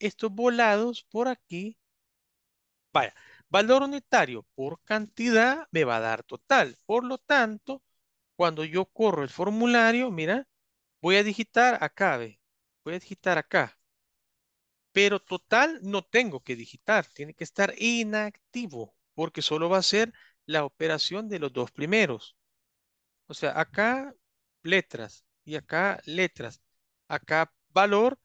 estos volados por aquí, vaya, valor unitario por cantidad me va a dar total. Por lo tanto, cuando yo corro el formulario, mira, voy a digitar acá, voy a digitar acá pero total no tengo que digitar, tiene que estar inactivo porque solo va a ser la operación de los dos primeros. O sea, acá letras y acá letras, acá valor,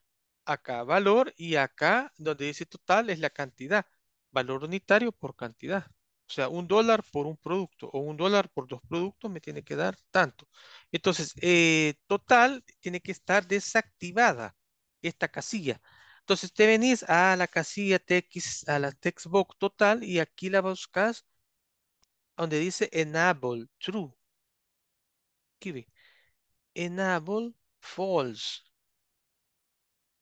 acá valor y acá donde dice total es la cantidad, valor unitario por cantidad. O sea, un dólar por un producto o un dólar por dos productos me tiene que dar tanto. Entonces, eh, total tiene que estar desactivada esta casilla. Entonces te venís a la casilla TX, a la textbook total y aquí la buscas donde dice enable, true. Aquí ve. Enable, false.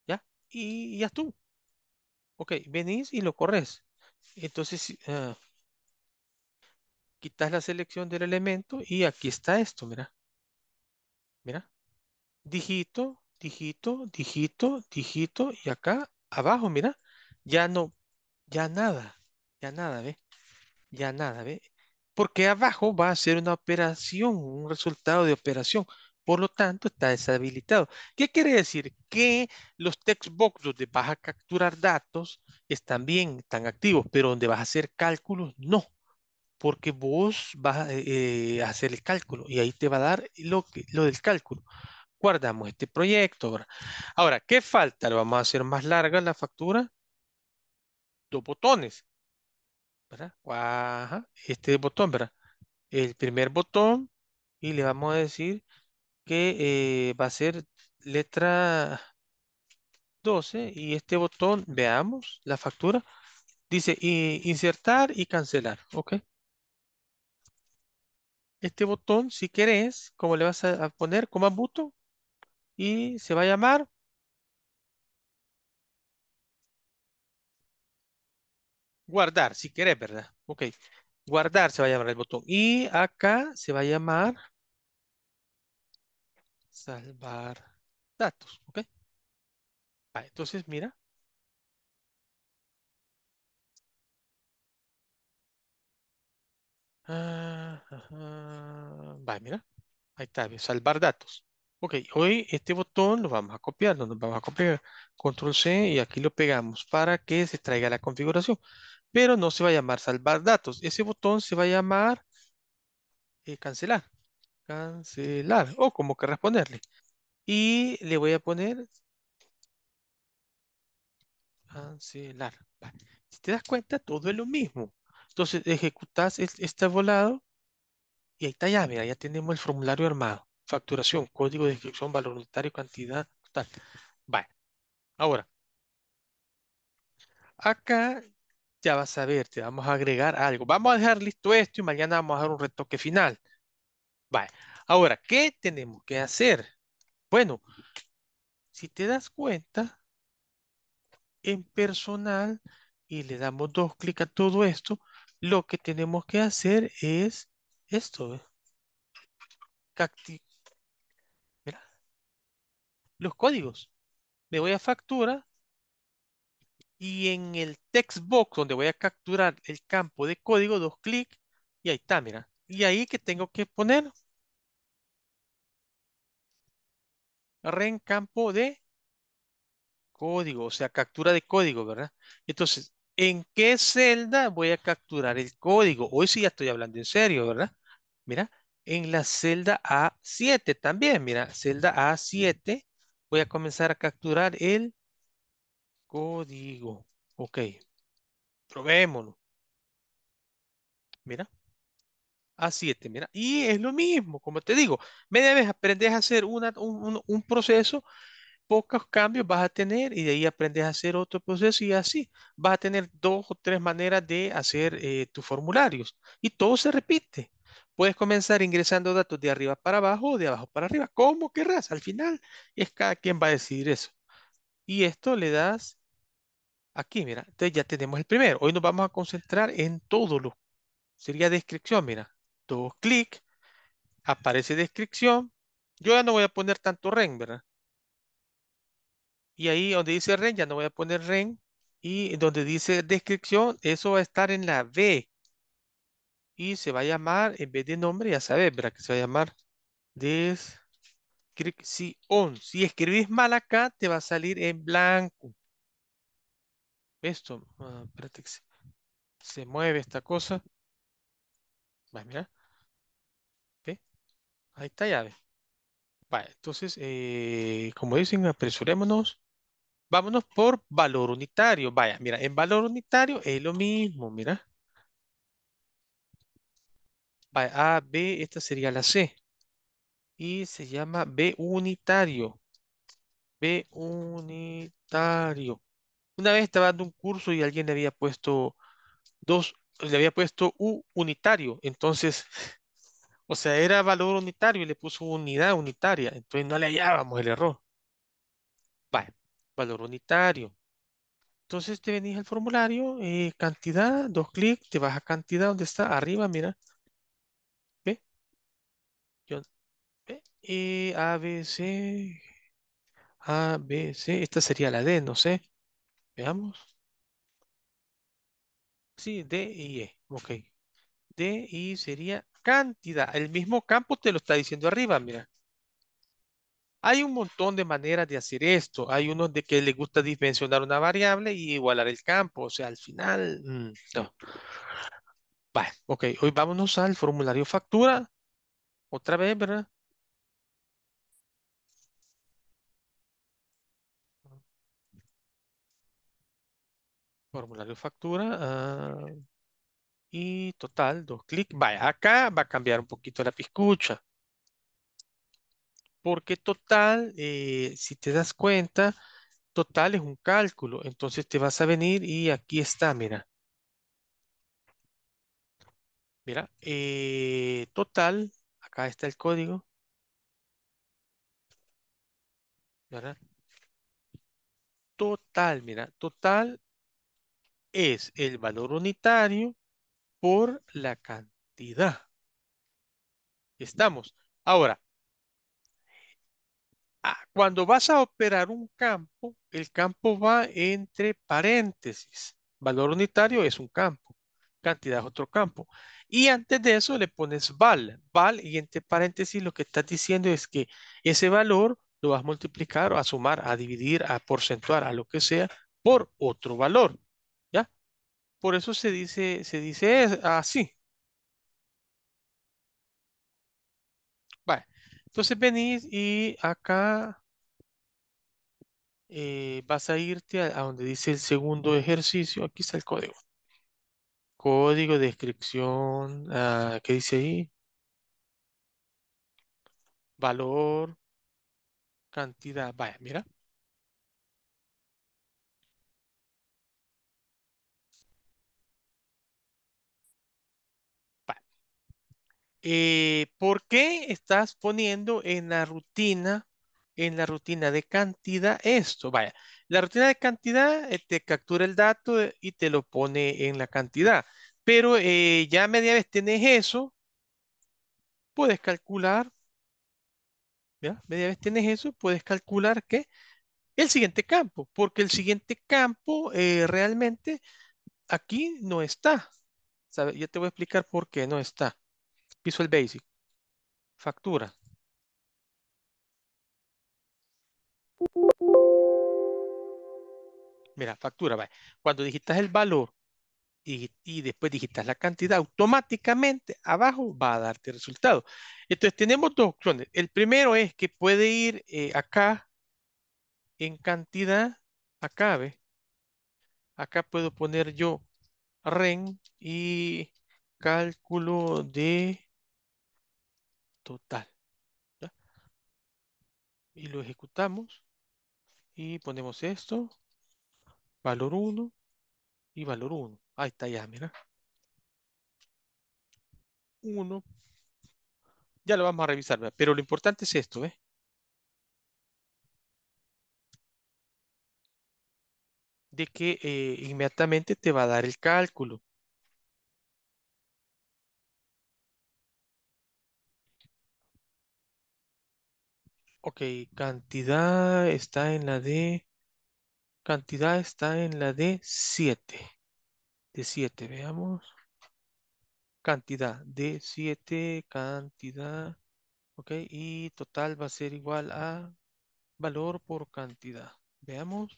¿Ya? Y ya tú. Ok, venís y lo corres. Entonces, ah, quitas la selección del elemento y aquí está esto, mira. Mira. Digito, Dijito, dijito, dijito. Y acá abajo, mira. Ya no, ya nada. Ya nada, ¿ve? Ya nada, ¿ve? Porque abajo va a ser una operación, un resultado de operación. Por lo tanto, está deshabilitado. ¿Qué quiere decir? Que los box donde vas a capturar datos están bien, están activos, pero donde vas a hacer cálculos, no. Porque vos vas eh, eh, a hacer el cálculo y ahí te va a dar lo, lo del cálculo guardamos este proyecto. Ahora, ¿qué falta? Lo vamos a hacer más larga la factura. Dos botones. este botón, ¿verdad? El primer botón y le vamos a decir que eh, va a ser letra 12 y este botón, veamos la factura, dice insertar y cancelar, ¿ok? Este botón, si querés, ¿Cómo le vas a, poner? más abuto? y se va a llamar guardar, si querés, ¿verdad? Ok, guardar se va a llamar el botón y acá se va a llamar salvar datos, ok. entonces, mira. Ah, Va, mira. Ahí está, salvar datos. Ok, hoy este botón lo vamos a copiar, lo vamos a copiar, control C y aquí lo pegamos para que se traiga la configuración. Pero no se va a llamar salvar datos, ese botón se va a llamar eh, cancelar, cancelar o como que ponerle. Y le voy a poner cancelar. Si te das cuenta, todo es lo mismo. Entonces ejecutas este volado y ahí está ya, mira, ya tenemos el formulario armado facturación, código de inscripción, valor unitario, cantidad, total. Vale. Ahora, acá ya vas a ver, te vamos a agregar algo. Vamos a dejar listo esto y mañana vamos a dar un retoque final. Vale. Ahora, ¿qué tenemos que hacer? Bueno, si te das cuenta, en personal, y le damos dos clics a todo esto, lo que tenemos que hacer es esto. ¿eh? los códigos. Me voy a factura y en el text box donde voy a capturar el campo de código, dos clic y ahí está, mira. Y ahí que tengo que poner ren campo de código, o sea, captura de código, ¿verdad? Entonces, ¿en qué celda voy a capturar el código? Hoy sí ya estoy hablando en serio, ¿verdad? Mira, en la celda A7 también, mira, celda A7 Voy a comenzar a capturar el código. Ok. Probémoslo. Mira. A7, mira. Y es lo mismo, como te digo. Media vez aprendes a hacer una, un, un, proceso pocos cambios vas a tener y de ahí aprendes a hacer otro proceso y así vas a tener dos o tres maneras de hacer eh, tus formularios y todo se repite. Puedes comenzar ingresando datos de arriba para abajo o de abajo para arriba, como querrás. Al final es cada quien va a decidir eso. Y esto le das aquí, mira. Entonces ya tenemos el primero. Hoy nos vamos a concentrar en todo lo. Sería descripción, mira. Dos clic, aparece descripción. Yo ya no voy a poner tanto ren, ¿verdad? Y ahí donde dice ren, ya no voy a poner ren. Y donde dice descripción, eso va a estar en la B se va a llamar, en vez de nombre, ya sabes, ¿verdad? Que se va a llamar descripción. Si escribís mal acá, te va a salir en blanco. Esto, ah, que se, mueve esta cosa. Va, mira. ¿Ve? Ahí está, ya entonces, eh, como dicen, apresurémonos. Vámonos por valor unitario. Vaya, mira, en valor unitario es lo mismo, mira. A, B, esta sería la C. Y se llama B unitario. B unitario. Una vez estaba dando un curso y alguien le había puesto dos, le había puesto U unitario. Entonces, o sea, era valor unitario y le puso unidad unitaria. Entonces no le hallábamos el error. Vale, valor unitario. Entonces te venís al formulario, eh, cantidad, dos clics, te vas a cantidad ¿Dónde está, arriba, mira. E, A, B, C. A, B, C. Esta sería la D, no sé. Veamos. Sí, D y E. Ok. D y sería cantidad. El mismo campo te lo está diciendo arriba, mira. Hay un montón de maneras de hacer esto. Hay uno de que le gusta dimensionar una variable y igualar el campo. O sea, al final, mm, no. Vale, ok. Hoy vámonos al formulario factura. Otra vez, ¿verdad? formulario factura ah, y total, dos clics. Vaya, acá va a cambiar un poquito la piscucha. Porque total, eh, si te das cuenta, total es un cálculo. Entonces te vas a venir y aquí está, mira. Mira, eh, total, acá está el código. ¿Verdad? Total, mira, total es el valor unitario por la cantidad. Estamos. Ahora, ah, cuando vas a operar un campo, el campo va entre paréntesis. Valor unitario es un campo, cantidad es otro campo. Y antes de eso le pones val, val y entre paréntesis lo que estás diciendo es que ese valor lo vas a multiplicar o a sumar, a dividir, a porcentuar, a lo que sea, por otro valor. Por eso se dice, se dice así. Vale. Entonces venís y acá eh, vas a irte a, donde dice el segundo ejercicio. Aquí está el código. Código, descripción, ah, ¿qué dice ahí? Valor, cantidad. Vaya, mira. Eh, ¿por qué estás poniendo en la rutina, en la rutina de cantidad esto? Vaya, la rutina de cantidad eh, te captura el dato eh, y te lo pone en la cantidad. Pero ya media vez tenés eso, puedes calcular, ¿ya? Media vez tenés eso, puedes calcular que el siguiente campo, porque el siguiente campo realmente aquí no está. Ya te voy a explicar por qué no está. Visual Basic. Factura. Mira, factura, Cuando digitas el valor y, después digitas la cantidad, automáticamente abajo va a darte el resultado. Entonces tenemos dos opciones. El primero es que puede ir eh, acá en cantidad, acá, ¿ves? Acá puedo poner yo REN y cálculo de total. Y lo ejecutamos y ponemos esto, valor 1 y valor 1. Ahí está ya, mira. 1. Ya lo vamos a revisar, pero lo importante es esto, ¿eh? de que eh, inmediatamente te va a dar el cálculo. Ok, cantidad está en la de... Cantidad está en la de 7. De 7, veamos. Cantidad de 7, cantidad. Ok, y total va a ser igual a valor por cantidad. Veamos.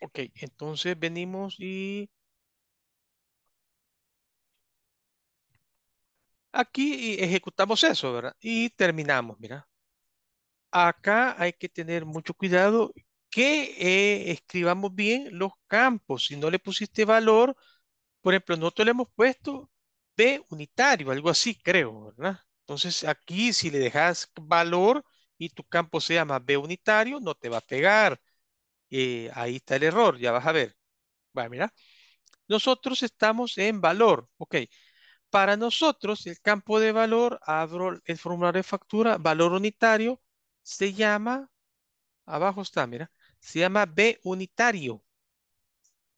Ok, entonces venimos y Aquí ejecutamos eso, ¿verdad? Y terminamos, mira. Acá hay que tener mucho cuidado que eh, escribamos bien los campos. Si no le pusiste valor, por ejemplo, nosotros le hemos puesto B unitario, algo así, creo, ¿verdad? Entonces aquí si le dejas valor y tu campo se llama B unitario, no te va a pegar. Eh, ahí está el error, ya vas a ver. Bueno, mira. Nosotros estamos en valor. Ok. Para nosotros, el campo de valor, abro el formulario de factura, valor unitario, se llama, abajo está, mira, se llama B unitario.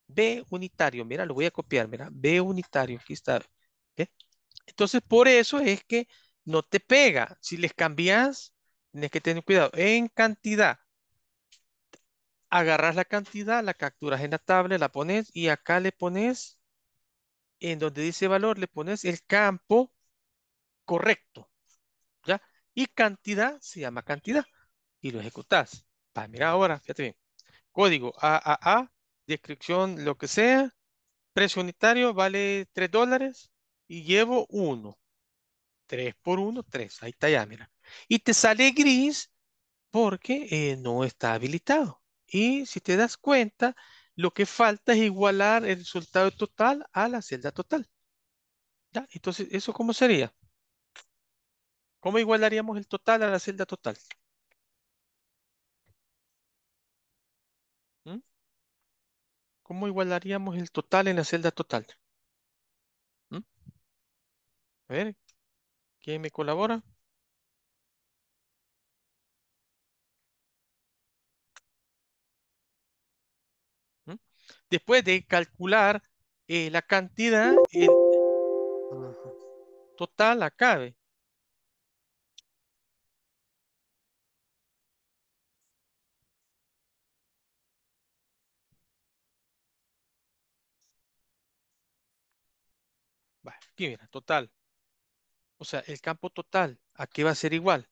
B unitario, mira, lo voy a copiar, mira, B unitario, aquí está. Entonces, por eso es que no te pega. Si les cambias, tienes que tener cuidado. En cantidad, agarras la cantidad, la capturas en la tabla, la pones y acá le pones en donde dice valor le pones el campo correcto, ¿ya? Y cantidad se llama cantidad y lo ejecutas. Va, ah, mira ahora, fíjate bien. Código AAA, descripción lo que sea, precio unitario vale 3 dólares y llevo 1. 3 por 1, 3. Ahí está ya, mira. Y te sale gris porque eh, no está habilitado. Y si te das cuenta, lo que falta es igualar el resultado total a la celda total. ¿Ya? Entonces, ¿eso cómo sería? ¿Cómo igualaríamos el total a la celda total? ¿Mm? ¿Cómo igualaríamos el total en la celda total? ¿Mm? A ver, ¿quién me colabora? después de calcular eh, la cantidad total acabe. aquí mira, total. O sea, el campo total, ¿a qué va a ser igual?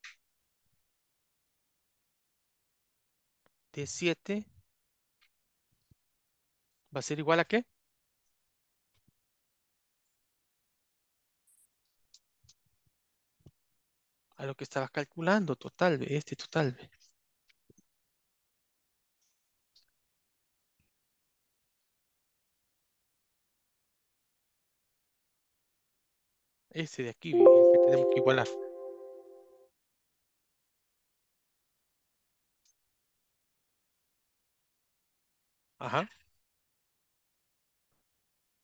De 7 ¿Va a ser igual a qué? A lo que estaba calculando, total, este total. Este de aquí, que tenemos que igualar. Ajá.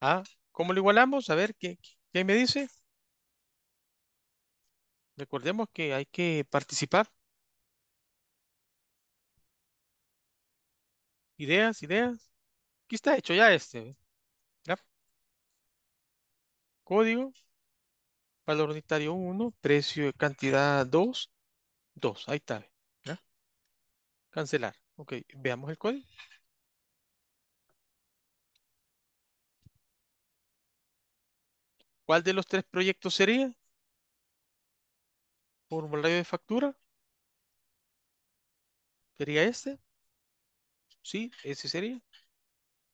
Ah, ¿Cómo lo igualamos? A ver, ¿qué, me dice? Recordemos que hay que participar. Ideas, ideas. Aquí está hecho ya este. ¿eh? ¿Ya? Código. Valor unitario 1. Precio de cantidad 2. 2. Ahí está. Cancelar. Ok, veamos el código. ¿Cuál de los tres proyectos sería? ¿Formulario de factura? ¿Sería este? Sí, ese sería.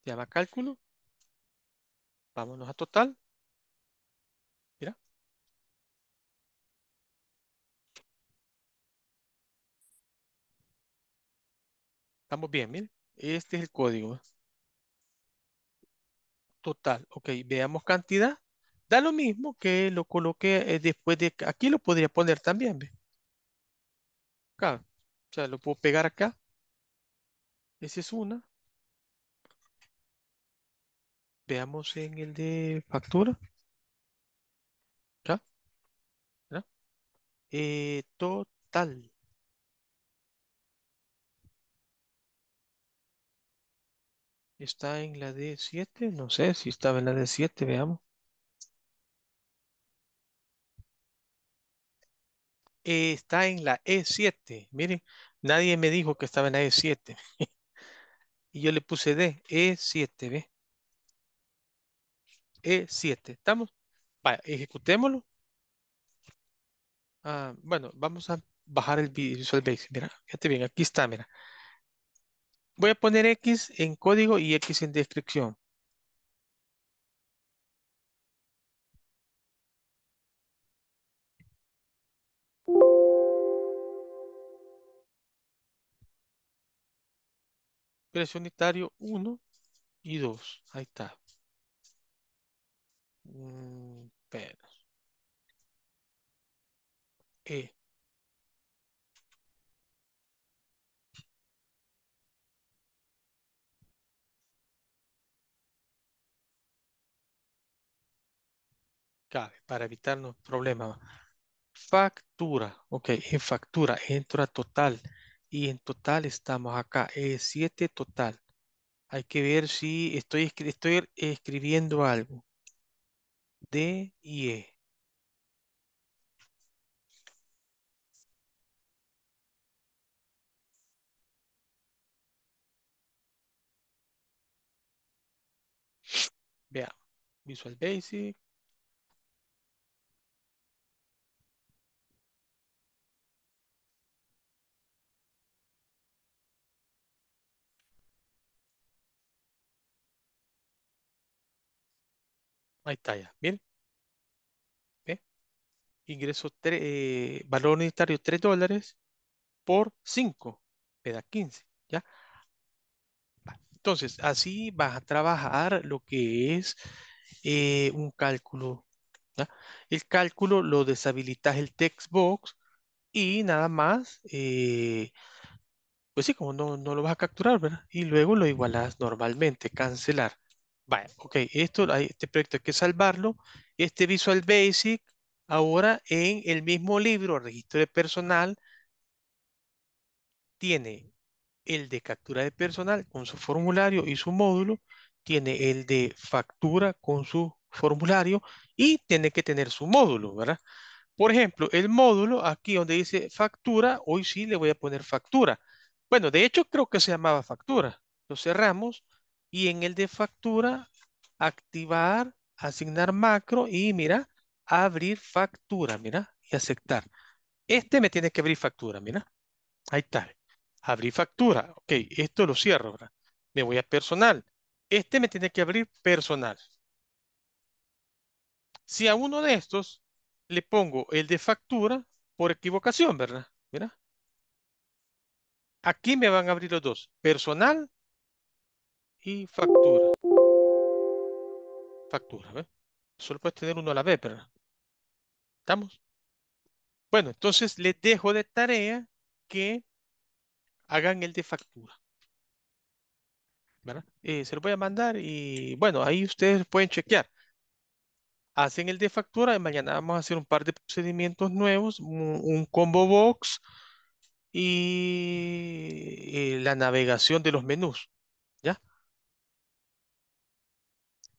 Se Llama cálculo. Vámonos a total. Mira. Estamos bien, miren. Este es el código. Total. Ok, veamos cantidad. Da lo mismo que lo coloque eh, después de... Aquí lo podría poner también, ¿ve? Acá. O sea, lo puedo pegar acá. Esa es una. Veamos en el de factura. ¿Ya? Eh, total. Está en la de 7. No sé si estaba en la de 7. Veamos. Eh, está en la E7. Miren, nadie me dijo que estaba en la E7. y yo le puse D, E7, ¿ve? E7, ¿estamos? Vaya, ejecutémoslo. Ah, bueno, vamos a bajar el Visual Basic. Mira, bien, aquí está, mira. Voy a poner X en código y X en descripción. precio unitario 1 y 2. Ahí está. Mm, pero. E. Cabe, para evitarnos problemas. Factura. Ok, en factura entra total y en total estamos acá, 7 total. Hay que ver si estoy, estoy escribiendo algo. D y E. Veamos. Visual Basic. Ahí está ya. Bien. Ingreso eh, valor unitario 3 dólares por 5. Me da 15. ¿Ya? Entonces, así vas a trabajar lo que es eh, un cálculo. ¿ya? El cálculo lo deshabilitas el textbox y nada más, eh, pues sí, como no, no, lo vas a capturar, ¿verdad? Y luego lo igualas normalmente, cancelar. Vale, ok, esto, este proyecto hay que salvarlo. Este Visual Basic, ahora en el mismo libro, registro de personal, tiene el de captura de personal con su formulario y su módulo, tiene el de factura con su formulario y tiene que tener su módulo, ¿verdad? Por ejemplo, el módulo aquí donde dice factura, hoy sí le voy a poner factura. Bueno, de hecho creo que se llamaba factura. Lo cerramos y en el de factura, activar, asignar macro y mira, abrir factura, mira, y aceptar. Este me tiene que abrir factura, mira. Ahí está. Abrir factura. Ok, esto lo cierro ¿verdad? Me voy a personal. Este me tiene que abrir personal. Si a uno de estos le pongo el de factura por equivocación, ¿verdad? Mira. Aquí me van a abrir los dos. Personal y factura. Factura, Solo puedes tener uno a la vez, pero ¿Estamos? Bueno, entonces les dejo de tarea que hagan el de factura. ¿Verdad? Eh, se lo voy a mandar y bueno, ahí ustedes pueden chequear. Hacen el de factura y mañana vamos a hacer un par de procedimientos nuevos, un, combo box y eh, la navegación de los menús.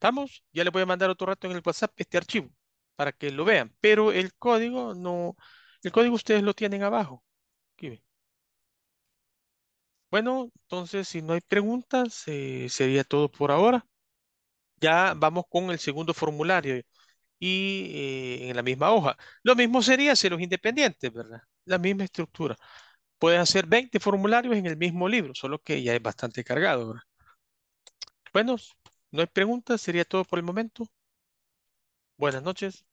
¿Estamos? Ya le voy a mandar otro rato en el WhatsApp este archivo para que lo vean. Pero el código no, el código ustedes lo tienen abajo. bueno, entonces si no hay preguntas, eh, sería todo por ahora. Ya vamos con el segundo formulario y eh, en la misma hoja. Lo mismo sería hacer los independientes, ¿verdad? La misma estructura. Puedes hacer 20 formularios en el mismo libro, solo que ya es bastante cargado, Bueno, no hay preguntas, sería todo por el momento. Buenas noches.